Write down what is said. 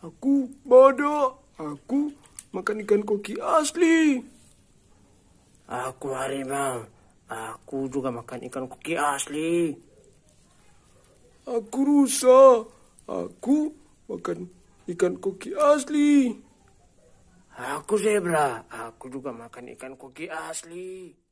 Aku bodoh. Aku makan ikan koki asli. Aku harimau. Aku juga makan ikan koki asli. Aku rusa. Aku makan ikan koki asli. Aku zebra. Aku juga makan ikan koki asli.